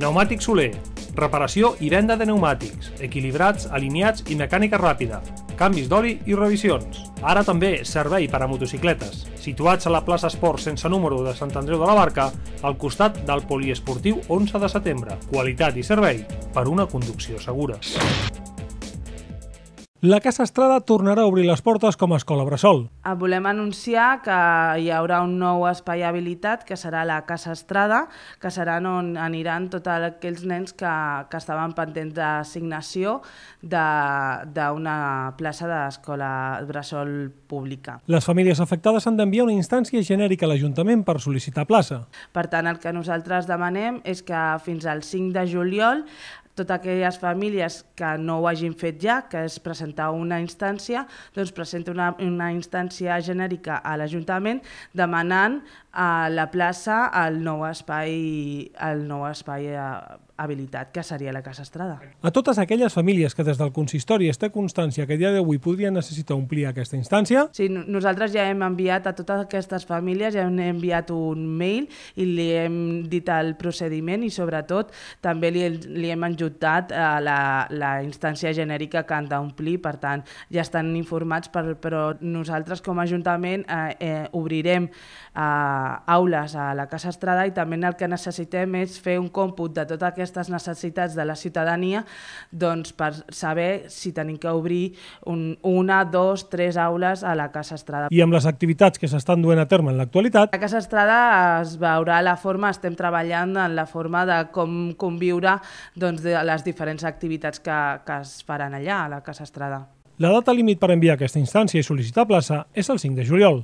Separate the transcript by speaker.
Speaker 1: Pneumàtic Soler. Reparació i venda de pneumàtics, equilibrats, alineats i mecànica ràpida. Canvis d'oli i revisions. Ara també servei per a motocicletes. Situats a la plaça Esport sense número de Sant Andreu de la Barca, al costat del poliesportiu 11 de setembre. Qualitat i servei per una conducció segura la Casa Estrada tornarà a obrir les portes com a escola bressol.
Speaker 2: Ah, volem anunciar que hi haurà un nou espai habilitat, que serà la Casa Estrada, que serà on aniran tots aquells nens que, que estaven pendents d'assignació d'una plaça d'escola bressol pública.
Speaker 1: Les famílies afectades han d'enviar una instància genèrica a l'Ajuntament per sol·licitar plaça.
Speaker 2: Per tant, el que nosaltres demanem és que fins al 5 de juliol totes aquelles famílies que no ho hagin fet ja, que és presentar una instància, doncs presenta una, una instància genèrica a l'Ajuntament demanant a la plaça al nou espai, al nou espai eh, habilitat, que seria la Casa Estrada.
Speaker 1: A totes aquelles famílies que des del consistori es té constància que a dia d'avui podrien necessitar omplir aquesta instància...
Speaker 2: Sí, nosaltres ja hem enviat a totes aquestes famílies, ja hem enviat un mail i li hem dit el procediment i sobretot també li, li hem ajudat a eh, la, la instància genèrica que han d'omplir, per tant ja estan informats, per, però nosaltres com a Ajuntament eh, eh, obrirem eh, aules a la Casa Estrada i també el que necessitem és fer un còmput de totes aquestes necessitats de la ciutadania doncs, per saber si tenim que obrir un, una, dos, tres aules a la Casa Estrada. I
Speaker 1: amb les activitats que s'estan duent a terme en
Speaker 2: l'actualitat... La Casa Estrada es veurà la forma, estem treballant en la forma de com conviure doncs, de les diferents activitats que, que es faran allà, a la Casa Estrada.
Speaker 1: La data límit per enviar aquesta instància i sol·licitar plaça és el 5 de juliol.